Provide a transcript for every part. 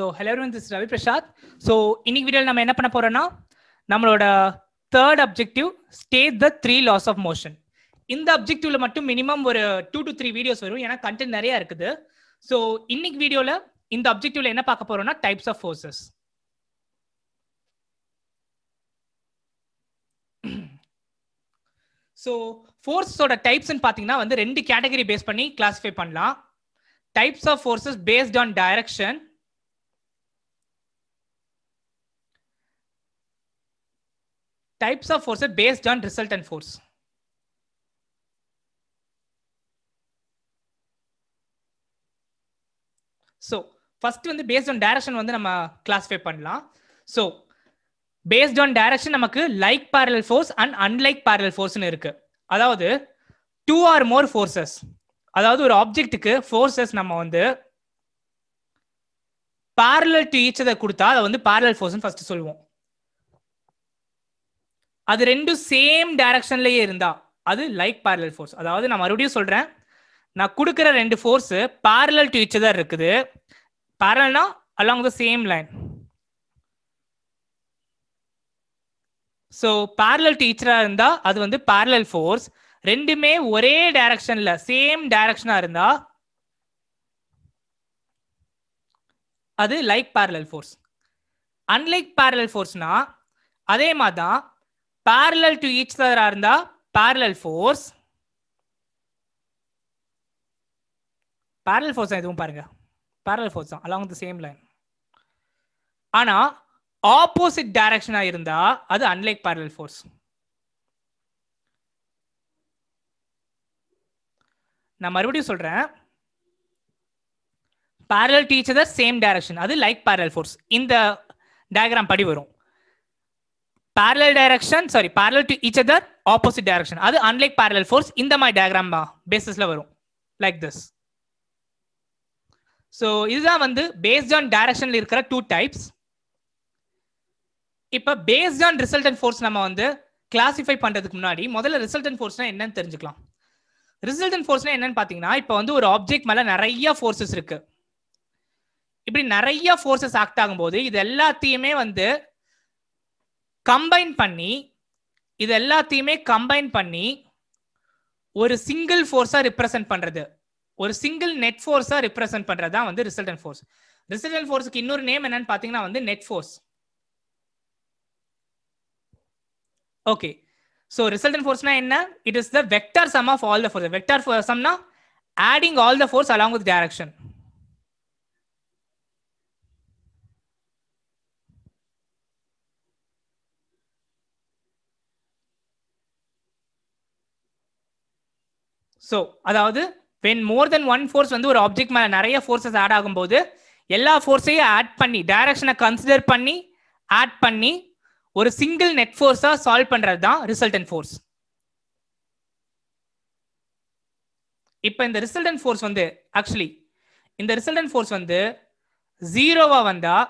so hello every this Ravi Prasad so இன்னைக்கு வீடியோவில் நம்ம என்ன பண்ண போறோம்னா நம்மளோட third objective state the three laws of motion இந்த அப்ஜெக்டிவ்ல மட்டும் மினிமம் ஒரு டூ டு த்ரீ வீடியோஸ் வரும் ஏன்னா கண்டென்ட் நிறைய இருக்குது ஸோ இன்னைக்கு வீடியோவில் இந்த அப்ஜெக்டிவ்ல என்ன பார்க்க போறோம்னா டைப்ஸ் ஆஃப் ஃபோர்ஸஸ் ஸோ ஃபோர்ஸோட டைப்ஸ்ன்னு பார்த்தீங்கன்னா வந்து ரெண்டு கேட்டகரி பேஸ் பண்ணி கிளாஸிஃபை பண்ணலாம் types of forces based on direction types of of based on result and force so first வந்து பேஸ்ட் ஆன் டைரக்ஷன் வந்து நம்ம கிளாஸிஃபை பண்ணலாம் ஸோ பேஸ்ட் ஆன் டைரக்ஷன் நமக்கு like parallel force and unlike parallel ஃபோர்ஸ்னு இருக்கு அதாவது two R மோர் forces அதாவது ஒரு ஆப்ஜெக்ட்டுக்கு ஃபோர்ஸஸ் நம்ம வந்து பேரலல் டு ஈச் அதை கொடுத்தா அதை வந்து பேரலல் ஃபோர்ஸ்னு ஃபர்ஸ்ட் சொல்லுவோம் அது ரெண்டும் சேம் டைரக்ஷன்லயே இருந்தா அது லைக் பேரலல் ஃபோர்ஸ் அதாவது நான் மறுபடியும் சொல்றேன் நான் கொடுக்குற ரெண்டு ஃபோர்ஸ் பேரலல் டு அதர் இருக்குது பேரலல்னா along the same line so parallel டீச்சராக இருந்தால் அது வந்து பேரலல் ஃபோர்ஸ் ரெண்டுமே ஒரே டைரக்ஷனில் சேம் டைரக்ஷனாக இருந்தால் அது like parallel force unlike parallel ஃபோர்ஸ்னா அதே மாதிரி தான் parallel to each other are the parallel force parallel force இதுவும் பாருங்க parallel force தான் along the same line ஆனா ஆப்போசிட் டைரக்ஷனா இருந்தா அது அன்லைக் parallel force நான் மறுபடியும் சொல்றேன் parallel to each other same direction அது like parallel force இந்த டயக்ராம் படி வரும் parallel direction sorry parallel to each other opposite direction அது unlike parallel force இந்த மாதிரி diagram basisல வரும் like this so இதுதான் வந்து based on directionல இருக்கிற two types இப்ப based on resultant force நம்ம வந்து classify பண்றதுக்கு முன்னாடி முதல்ல resultant forceனா என்னன்னு தெரிஞ்சுக்கலாம் resultant forceனா என்னன்னு பாத்தீங்கன்னா இப்ப வந்து ஒரு object மேல நிறைய forces இருக்கு இப்படி நிறைய ஃபோர்ஸஸ் ஆக்ட் ஆகும்போது இது எல்லாத்தையுமே வந்து கம்பைன் பண்ணி இது எல்லாத்தையுமே கம்பைன் பண்ணி ஒரு சிங்கிள் ஃபோர்ஸாக ரிப்ரசென்ட் பண்ணுறது ஒரு சிங்கிள் நெட் ஃபோர்ஸாக ரிப்ரசென்ட் பண்ணுறது தான் வந்து ரிசல்டன் ஃபோர்ஸ் ரிசல்டன் ஃபோர்ஸுக்கு இன்னொரு நேம் என்னன்னு பார்த்தீங்கன்னா வந்து net force okay so resultant ஃபோர்ஸ்னா என்ன it is the vector sum of all the force vector சம்னா adding all the force along with direction so அதாவது when more than one force வந்து ஒரு ஆப்ஜெக்ட் மேலே நிறைய ஃபோர்ஸஸ் ஆட் ஆகும்போது எல்லா ஃபோர்ஸையும் ஆட் பண்ணி டைரக்ஷனை கன்சிடர் பண்ணி ஆட் பண்ணி ஒரு சிங்கிள் நெட் ஃபோர்ஸாக சால்வ் பண்ணுறது தான் ரிசல்டன் ஃபோர்ஸ் இப்போ இந்த ரிசல்டன் ஃபோர்ஸ் வந்து ஆக்சுவலி இந்த ரிசல்டன் ஃபோர்ஸ் வந்து ஜீரோவாக வந்தால்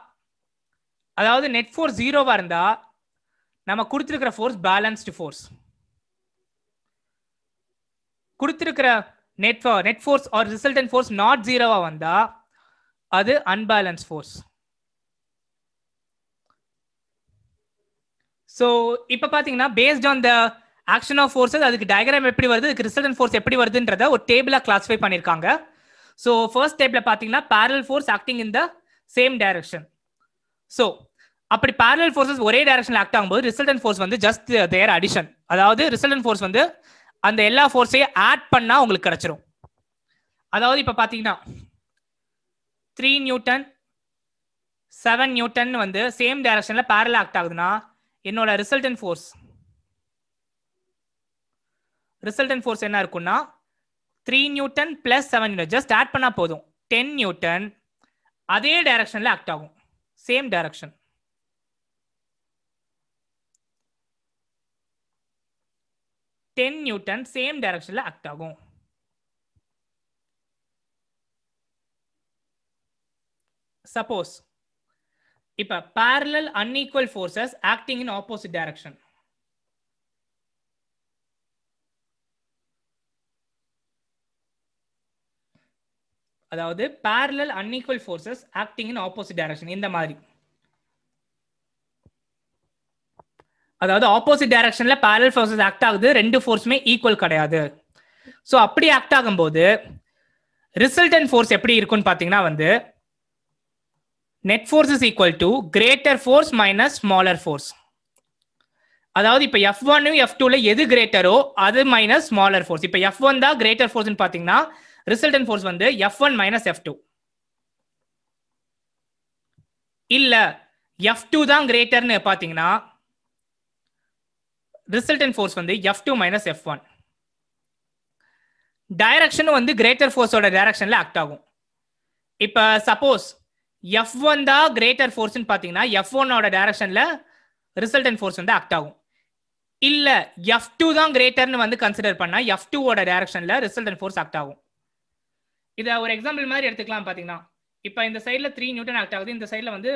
அதாவது நெட் ஃபோர்ஸ் ஜீரோவாக இருந்தால் நம்ம கொடுத்துருக்கிற ஃபோர்ஸ் பேலன்ஸ்டு ஃபோர்ஸ் கொடுத்துருக்கிற net net force or resultant force not ஜீரோவாக வந்தால் அது அன்பேலன்ஸ் ஃபோர்ஸ் ஸோ இப்போ பார்த்தீங்கன்னா based on the action of forces அதுக்கு டயக்ராம் எப்படி வருது அதுக்கு ரிசல்டன் ஃபோர்ஸ் எப்படி வருதுன்றத ஒரு டேபிளாக கிளாஸிஃபை பண்ணியிருக்காங்க ஸோ ஃபர்ஸ்ட் டேபிளில் பார்த்தீங்கன்னா parallel force acting in the same direction so அப்படி பேரல் ஃபோர்ஸஸ் ஒரே டைரக்ஷன் ஆக்ட் ஆகும்போது ரிசல்டன் ஃபோர்ஸ் வந்து ஜஸ்ட் தேர் அடிஷன் அதாவது ரிசல்டன் ஃபோர்ஸ் வந்து அந்த எல்லா ஃபோர்ஸையும் ஆட் பண்ணா உங்களுக்கு கிடைச்சிரும் அதாவது இப்போ பார்த்தீங்கன்னா த்ரீ நியூட்டன் செவன் நியூட்டன் வந்து சேம் டேரக்ஷனில் பேரல் ஆக்ட் ஆகுதுன்னா என்னோட ரிசல்டன் ஃபோர்ஸ் ரிசல்டன் ஃபோர்ஸ் என்ன இருக்கும்னா three newton plus seven newton just add பண்ணால் போதும் டென் நியூட்டன் அதே டைரக்ஷனில் ஆக்ட் ஆகும் same direction ten newton same டைரக்ஷன்ல ஆக்ட் ஆகும் சப்போஸ் இப்போ parallel unequal forces acting in opposite direction அதாவது parallel unequal forces acting in opposite direction இந்த மாதிரி அதாவது ஆப்போசிட் டைரக்ஷன்ல பேரல் ஃபோர்ஸஸ் ஆக்ட் ஆகுது ரெண்டு ஃபோர்ஸுமே ஈக்குவல் கிடையாது ஸோ அப்படி ஆக்ட் ஆகும்போது ரிசல்டன்ட் ஃபோர்ஸ் எப்படி இருக்கும்னு பார்த்தீங்கன்னா வந்து net force is equal to greater force minus smaller force அதாவது இப்போ எஃப் ஒன் எஃப் டூல எது கிரேட்டரோ அது மைனஸ் ஸ்மாலர் ஃபோர்ஸ் இப்போ எஃப் ஒன் தான் கிரேட்டர் ஃபோர்ஸ்னு பார்த்தீங்கன்னா ரிசல்டன்ட் ஃபோர்ஸ் வந்து F one minus F two இல்லை எஃப் டூ தான் கிரேட்டர்னு பார்த்தீங்கன்னா ரிசல்டன் ஃபோர்ஸ் வந்து F two minus F one டைரக்ஷனும் வந்து கிரேட்டர் ஃபோர்ஸோட டைரக்ஷனில் ஆக்ட் ஆகும் இப்போ சப்போஸ் எஃப் ஒன் தான் கிரேட்டர் ஃபோர்ஸ்னு பார்த்தீங்கன்னா எஃப் ஒன்னோட டைரக்ஷனில் ரிசல்டன் ஃபோர்ஸ் வந்து ஆக்ட் ஆகும் இல்லை எஃப் டூ தான் கிரேட்டர்னு வந்து கன்சிடர் பண்ணால் எஃப் டூவோட டைரக்ஷனில் ரிசல்டன் ஃபோர்ஸ் ஆக்ட் ஆகும் இதை ஒரு எக்ஸாம்பிள் மாதிரி எடுத்துக்கலாம் பார்த்தீங்கன்னா இப்போ இந்த சைடில் த்ரீ நியூட்டன் ஆக்ட் ஆகுது இந்த சைடில் வந்து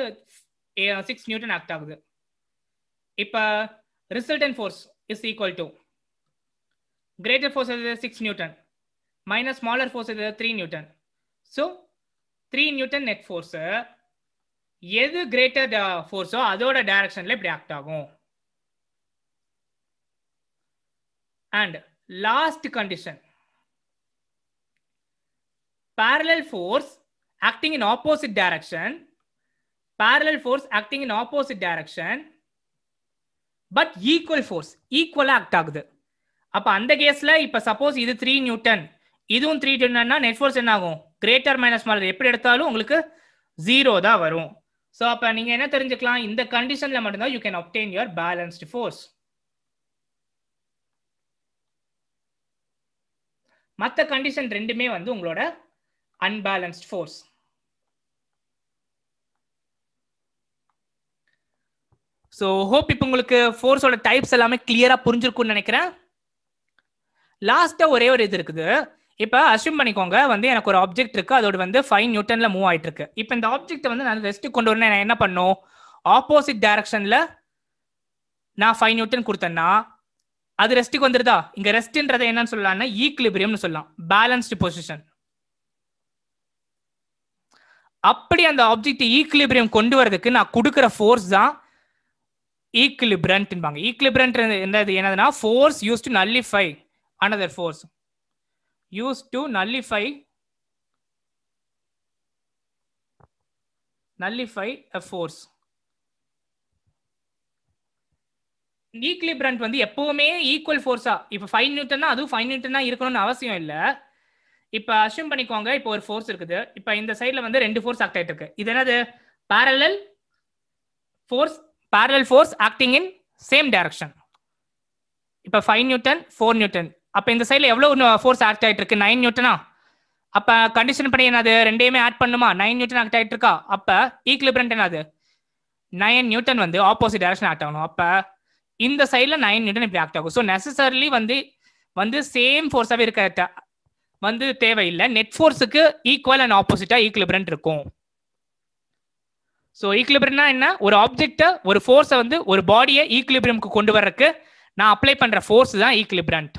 சிக்ஸ் நியூட்டன் ஆக்ட் ஆகுது இப்போ resultant force is equal to greater force is 6 newton minus smaller force is 3 newton so 3 newton net force எது கிரேட்டர் ஃபோர்ஸோ அதோட டைரக்ஷன்ல இப்படி ஆக்ட் ஆகும் and last condition parallel force acting in opposite direction parallel force acting in opposite direction but equal force ஈக்குவலாக act ஆகுது அப்போ அந்த கேஸில் இப்போ சப்போஸ் இது த்ரீ நியூட்டன் இதுவும் த்ரீ நியூட்டன்னா நெட் ஃபோர்ஸ் என்ன ஆகும் கிரேட்டர் மைனஸ் மாலர் எப்படி எடுத்தாலும் உங்களுக்கு ஜீரோ தான் வரும் ஸோ அப்போ நீங்கள் என்ன தெரிஞ்சுக்கலாம் இந்த கண்டிஷனில் மட்டும்தான் you can obtain your balanced force மற்ற கண்டிஷன் ரெண்டுமே வந்து உங்களோட அன்பேலன்ஸ்ட் ஃபோர்ஸ் ஸோ ஹோப் இப்போ உங்களுக்கு ஃபோர்ஸோட டைப்ஸ் எல்லாமே கிளியராக புரிஞ்சிருக்கும்னு நினைக்கிறேன் லாஸ்ட்டாக ஒரே ஒரு இது இருக்குது இப்போ அசியூம் பண்ணிக்கோங்க வந்து எனக்கு ஒரு ஆப்ஜெக்ட் இருக்குது அதோட வந்து ஃபைவ் நியூட்டனில் மூவ் ஆகிட்டு இருக்கு இப்போ இந்த ஆப்ஜெக்ட்டை வந்து நான் ரெஸ்ட் கொண்டு வரணும் நான் என்ன பண்ணும் ஆப்போசிட் டைரக்ஷனில் நான் ஃபைவ் நியூட்டன் கொடுத்தேன்னா அது ரெஸ்ட்டுக்கு வந்துருதா இங்கே ரெஸ்ட்ன்றதை என்னன்னு சொல்லலாம்னா ஈக்லிபிரியம்னு சொல்லலாம் பேலன்ஸ்டு பொசிஷன் அப்படி அந்த ஆப்ஜெக்ட் ஈக்லிபிரியம் கொண்டு வரதுக்கு நான் கொடுக்குற ஃபோர்ஸ் தான் ஈக்குலிபிரண்ட்பாங்க ஈக்குலிபிரண்ட் என்னது என்னதுன்னா force use to nullify another force use to nullify nullify a force equilibrant வந்து எப்பவுமே ஈக்குவல் ஃபோர்ஸா இப்போ ஃபைவ் நியூட்டன்னா அதுவும் ஃபைவ் நியூட்டன்னா இருக்கணும்னு அவசியம் இல்லை இப்போ அசியூம் பண்ணிக்கோங்க இப்போ ஒரு ஃபோர்ஸ் இருக்குது இப்போ இந்த சைடில் வந்து ரெண்டு ஃபோர்ஸ் ஆக்ட் ஆகிட்டு இருக்கு இது என்னது parallel force parallel force acting in same direction இப்போ ஃபைவ் நியூட்டன் ஃபோர் நியூட்டன் அப்போ இந்த சைடில் எவ்வளோ ஃபோர்ஸ் ஆக்ட் ஆகிட்டு இருக்கு நைன் நியூட்டனா அப்போ கண்டிஷன் படி என்னது ரெண்டையுமே ஆட் பண்ணுமா நைன் நியூட்டன் ஆக்ட் ஆகிட்டு இருக்கா அப்போ ஈக்குலிபிரண்ட் என்னது நைன் நியூட்டன் வந்து ஆப்போசிட் டேரக்ஷன் ஆக்ட் ஆகணும் அப்போ இந்த சைடில் நைன் நியூட்டன் இப்படி ஆக்ட் ஆகும் ஸோ நெசசரிலி வந்து வந்து சேம் ஃபோர்ஸாகவே இருக்க வந்து தேவையில்லை நெட் ஃபோர்ஸுக்கு ஈக்குவல் அண்ட் ஆப்போசிட்டாக ஈக்குலிபிரண்ட் இருக்கும் ஸோ ஈக்லிபிரியம்னா என்ன ஒரு ஆப்ஜெக்டை ஒரு ஃபோர்ஸை வந்து ஒரு பாடியை ஈக்குலிபிரியம்க்கு கொண்டு வரக்கு நான் அப்ளை பண்ணுற ஃபோர்ஸ் தான் ஈக்குலிபிரண்ட்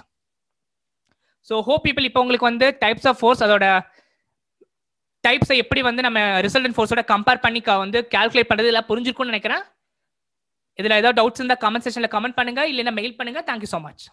ஸோ ஹோப் பீப்புள் இப்போ உங்களுக்கு வந்து டைப்ஸ் ஆஃப் ஃபோர்ஸ் அதோட டைப்ஸை எப்படி வந்து நம்ம ரிசல்டன் ஃபோர்ஸோட கம்பேர் பண்ணி வந்து கால்குலேட் பண்ணுறது எல்லாம் புரிஞ்சிருக்கும்னு நினைக்கிறேன் இதில் ஏதாவது டவுட்ஸ் இருந்தால் கமெண்ட் செஷனில் கமெண்ட் பண்ணுங்கள் இல்லைன்னா மெயில் பண்ணுங்கள் தேங்க்யூ ஸோ மச்